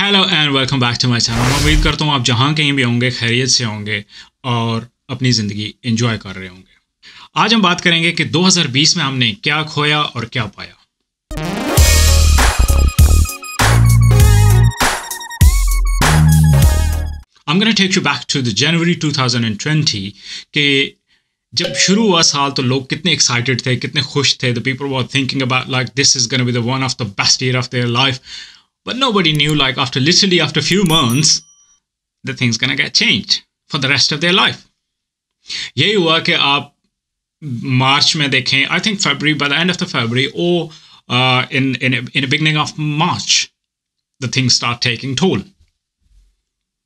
Hello and welcome back to my channel उम्मीद करता हूँ आप जहाँ कहीं भी होंगे खैरियत से होंगे और अपनी ज़िंदगी इंजॉय कर रहे होंगे आज हम बात करेंगे कि 2020 में हमने क्या खोया और क्या पाया I am gonna take you back to the January 2020 के जब शुरू हुआ साल तो लोग कितने एक्साइटेड थे कितने खुश थे the people were thinking about like this is gonna be the one of the best year of their life But nobody knew, like, after literally after a few months, the thing's gonna get changed for the rest of their life. Yeah, you wake up March May they came, I think February, by the end of the February, or uh, in, in, in the beginning of March, the things start taking toll.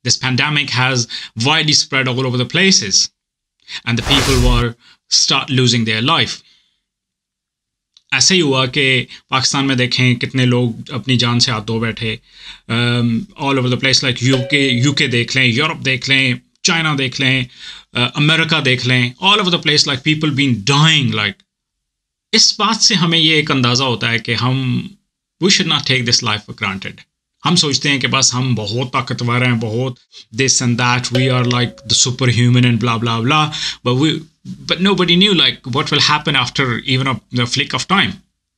This pandemic has widely spread all over the places, and the people were start losing their life. ऐसे ही हुआ कि पाकिस्तान में देखें कितने लोग अपनी जान से हाथ धो बैठे all over the place like U K U K देख लें यूरोप देख लें चाइना देख लें अमेरिका देख लें all over the place like people been dying like इस बात से हमें ये एक अंदाज़ा होता है कि हम we should not take this life for granted हम सोचते हैं कि बस हम बहुत ताकतवर हैं बहुत this and that we are like the super human and blah blah blah but we but nobody knew like what will happen after even a the flick of time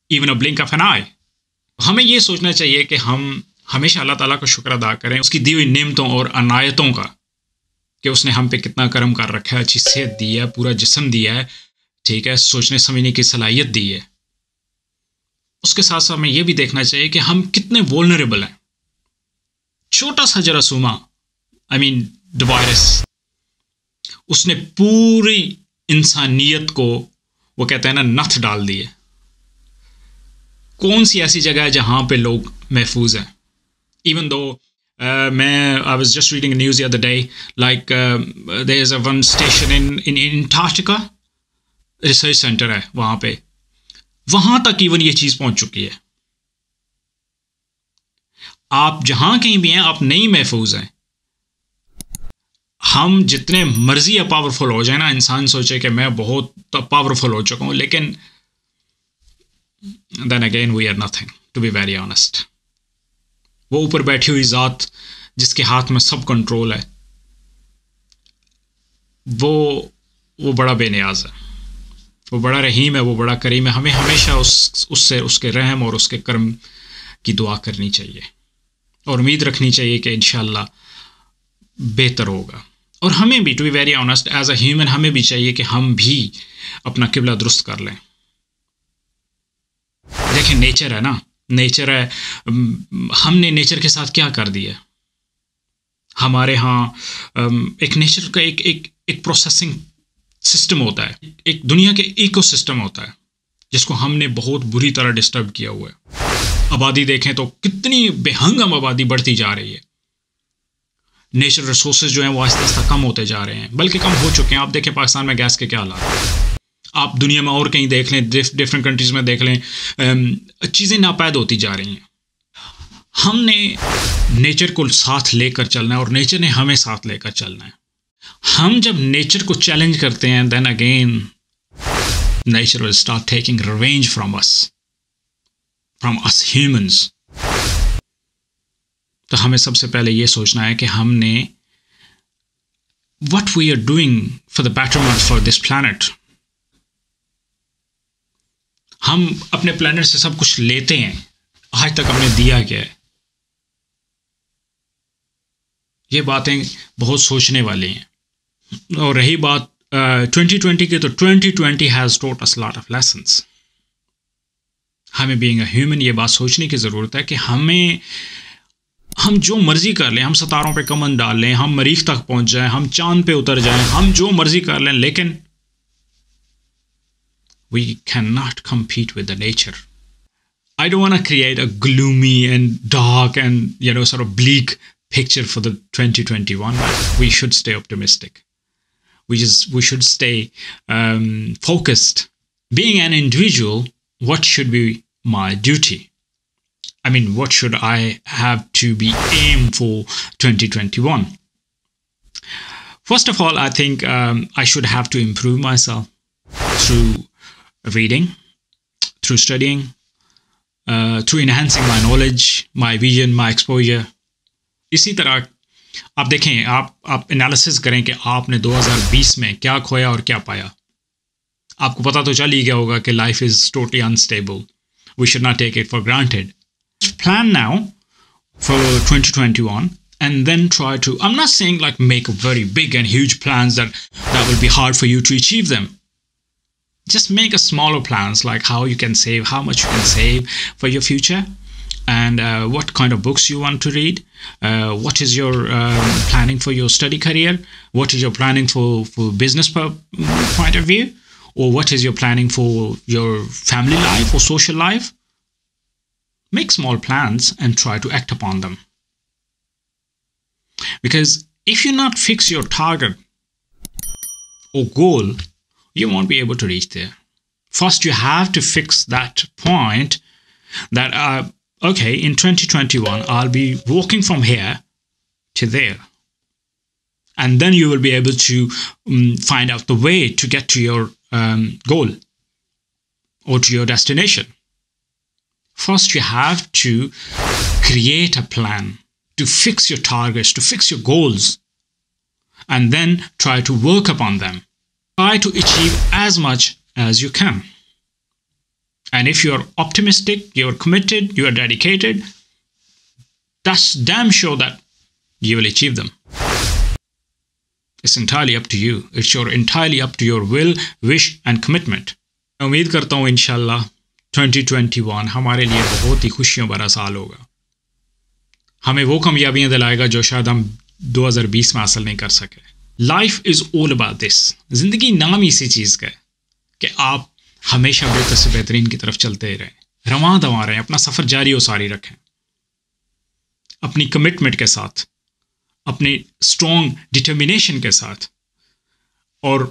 even a blink of an eye हमें ये सोचना चाहिए कि हम हमेशा अल्लाह ताला का शुक्र अदा करें उसकी दी हुई नियमतों और अनायतों का कि उसने हम पे कितना कर्म कर रखा है अच्छी सेहत दी है पूरा जिसम दिया है ठीक है सोचने समझने की सलाहियत दी है उसके साथ साथ हमें यह भी देखना चाहिए कि हम कितने वोलनरेबल हैं छोटा सा जरा जरासूमा आई मीन द वायरस उसने पूरी इंसानियत को वो कहते हैं ना नथ डाल दिए कौन सी ऐसी जगह है जहाँ पे लोग महफूज हैं इवन दो uh, मैं I was just reading news the day like there is a one station in in Antarctica research center है वहाँ पे वहाँ तक इवन ये चीज़ पहुँच चुकी है आप जहाँ कहीं भी हैं आप नहीं महफूज हैं हम जितने मर्जी पावरफुल हो जाए ना इंसान सोचे कि मैं बहुत पावरफुल हो चुका हूँ लेकिन then again we are nothing to be very honest वो ऊपर बैठी हुई ज़ात जिसके हाथ में सब कंट्रोल है वो वो बड़ा बेनियाज है वो बड़ा रहीम है वो बड़ा करीम है हमें हमेशा उस उससे उसके रहम और उसके कर्म की दुआ करनी चाहिए और उम्मीद रखनी चाहिए कि इन बेहतर होगा और हमें भी to be very honest as a human हमें भी चाहिए कि हम भी अपना किबला दुरुस्त कर लें देखिए नेचर है ना नेचर है हमने नेचर के साथ क्या कर दिया हमारे यहाँ एक नेचर का एक एक एक प्रोसेसिंग सिस्टम होता है एक दुनिया के सिस्टम होता है जिसको हमने बहुत बुरी तरह डिस्टर्ब किया हुआ है आबादी देखें तो कितनी बेहंगम आबादी बढ़ती जा रही है नेचुरल रिसोर्सेज जो हैं वो आस्ते आस्ते कम होते जा रहे हैं बल्कि कम हो चुके हैं आप देखें पाकिस्तान में गैस के क्या हालात हैं आप दुनिया में और कहीं देख लें डिफरेंट कंट्रीज़ में देख लें चीज़ें नापैद होती जा रही हैं हमने नेचर को साथ लेकर चलना है और नेचर ने हमें साथ लेकर चलना है हम जब नेचर को चैलेंज करते हैं then again nature will start taking revenge from us from us humans तो हमें सबसे पहले ये सोचना है कि हमने what we are doing for the betterment for this planet हम अपने प्लानट से सब कुछ लेते हैं आज तक हमने दिया क्या है ये बातें बहुत सोचने वाली हैं और रही बात ट्वेंटी ट्वेंटी की तो twenty twenty has taught us lot of lesson हमें बींग ह्यूमन ये बात सोचने की ज़रूरत है कि हमें हम जो मर्ज़ी कर लें हम सितारों पे कमन डाल लें हम मरीख तक पहुंच जाएं हम चांद पे उतर जाएं हम जो मर्ज़ी कर लें लेकिन we can not compete with the nature I don't want create a gloomy and dark and you know sort of bleak picture for the 2021 we should stay optimistic we just we should stay um, focused being an individual what should be my duty I mean, what should I have to be aim for 2021? First of all, I think um, I should have to improve myself through reading, through studying, uh, through enhancing my knowledge, my vision, my exposure. इसी तरह आप देखें आप आप analysis करें कि आपने 2020 में क्या खोया और क्या पाया आपको पता तो चल ही गया होगा कि life is totally unstable we should not take it for granted plan now for 2021 and then try to i'm not saying like make very big and huge plans that that will be hard for you to achieve them just make a smaller plans like how you can save how much you can save for your future and uh, what kind of books you want to read uh, what is your um, planning for your study career what is your planning for for business point of view or what is your planning for your family life or social life Make small plans and try to act upon them. Because if you not fix your target or goal, you won't be able to reach there. First, you have to fix that point that, uh, okay, in 2021, I'll be walking from here to there. And then you will be able to um, find out the way to get to your um, goal or to your destination. First, you have to create a plan to fix your targets, to fix your goals, and then try to work upon them. Try to achieve as much as you can. And if you're optimistic, you're committed, you're dedicated, that's damn sure that you will achieve them. It's entirely up to you. It's your entirely up to your will, wish, and commitment. उम्मीद करता हूँ 2021 हमारे लिए बहुत ही खुशियों भरा साल होगा हमें वो कामयाबियां दिलाएगा जो शायद हम 2020 में हासिल नहीं कर सके life is all about this ज़िंदगी नाम ही इसी चीज़ का है कि आप हमेशा बेहतर से बेहतरीन की तरफ चलते ही रहें रवा दवा रहें अपना सफ़र जारी और सारी रखें अपनी कमिटमेंट के साथ अपने स्ट्रॉन्ग डिटर्मिनेशन के साथ और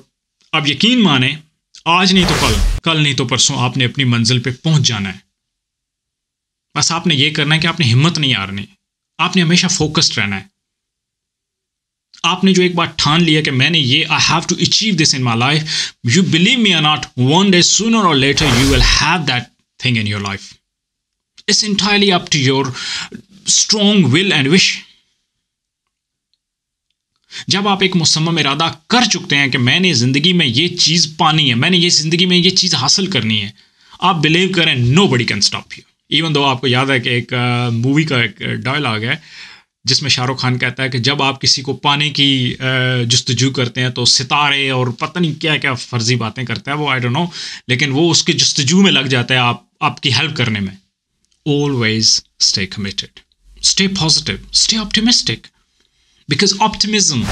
आप यकीन माने आज नहीं तो कल कल नहीं तो परसों आपने अपनी मंजिल पे पहुंच जाना है बस आपने ये करना है कि आपने हिम्मत नहीं हारनी आपने हमेशा फोकस्ड रहना है आपने जो एक बार ठान लिया कि मैंने ये I have to achieve this in my life you believe me or not one day sooner or later you will have that thing in your life it's entirely up to your strong will and wish जब आप एक मुसम इरादा कर चुकते हैं कि मैंने ज़िंदगी में ये चीज़ पानी है मैंने ये ज़िंदगी में ये चीज़ हासिल करनी है आप बिलीव करें nobody can stop you even though आपको याद है कि एक मूवी का एक डायलॉग है जिसमें शाहरुख खान कहता है कि जब आप किसी को पाने की जस्तजू करते हैं तो सितारे और पता नहीं क्या क्या फर्जी बातें करता है वो आई डोंट नो लेकिन वो उसके जस्तजू में लग जाता है आप आपकी हेल्प करने में always stay committed stay positive stay optimistic Because optimism,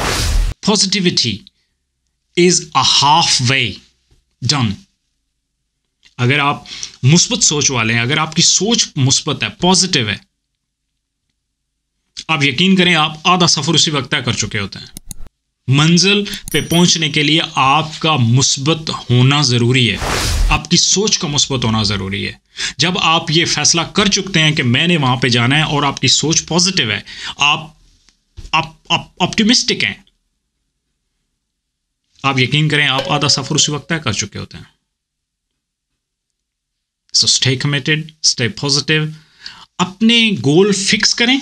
positivity is a half way done अगर आप मुस्बत सोच वाले हैं अगर आपकी सोच मुस्बत है पॉजिटिव है आप यकीन करें आप आधा सफर उसी वक्त तय कर चुके होते हैं मंजिल पे पहुंचने के लिए आपका मुस्बत होना ज़रूरी है आपकी सोच का मुस्बत होना ज़रूरी है जब आप ये फैसला कर चुके हैं कि मैंने वहां पे जाना है और आपकी सोच पॉजिटिव है आप ऑप्टिमिस्टिक हैं आप यकीन करें आप आधा सफर उसी वक्त तय कर चुके होते हैं so stay committed stay positive अपने गोल फिक्स करें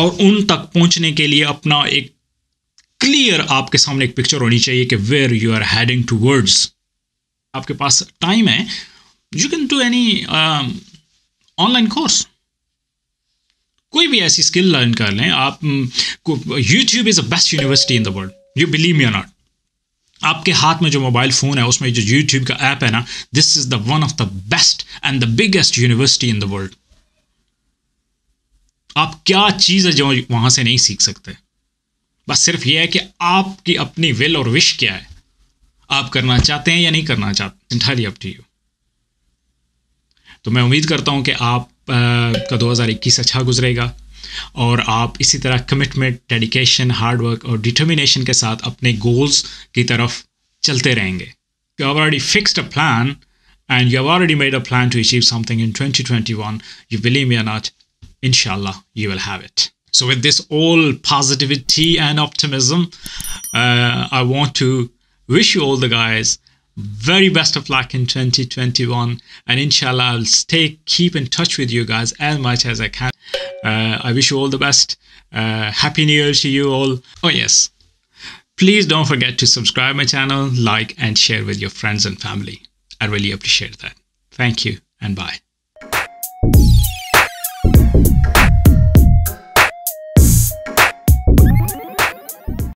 और उन तक पहुंचने के लिए अपना एक क्लियर आपके सामने एक पिक्चर होनी चाहिए कि where you are heading towards आपके पास टाइम है you can do any online course कोई भी ऐसी स्किल लर्न कर लें आप YouTube is the best university in the world you believe you not आपके हाथ में जो मोबाइल फ़ोन है उसमें जो यूट्यूब का ऐप है ना this is the one of the best and the biggest university in the world आप क्या चीज़ है जो वहाँ से नहीं सीख सकते बस सिर्फ ये है कि आपकी अपनी विल और विश क्या है आप करना चाहते हैं या नहीं करना चाहते इंटायरली अप टू यू तो मैं उम्मीद करता हूँ कि आप का 2021 अच्छा गुजरेगा और आप इसी तरह कमिटमेंट डेडिकेशन हार्डवर्क और डिटर्मिनेशन के साथ अपने गोल्स की तरफ चलते रहेंगे you have already fixed a plan and you have already made a plan to achieve something in 2021 you believe me not इंशाल्लाह you will have it So, with this all positivity and optimism, uh, I want to wish you all the guys very best of luck in 2021 and inshallah i'll stay keep in touch with you guys as much as i can uh, i wish you all the best uh, happy new year to you all oh yes please don't forget to subscribe my channel like and share with your friends and family i really appreciate that thank you and bye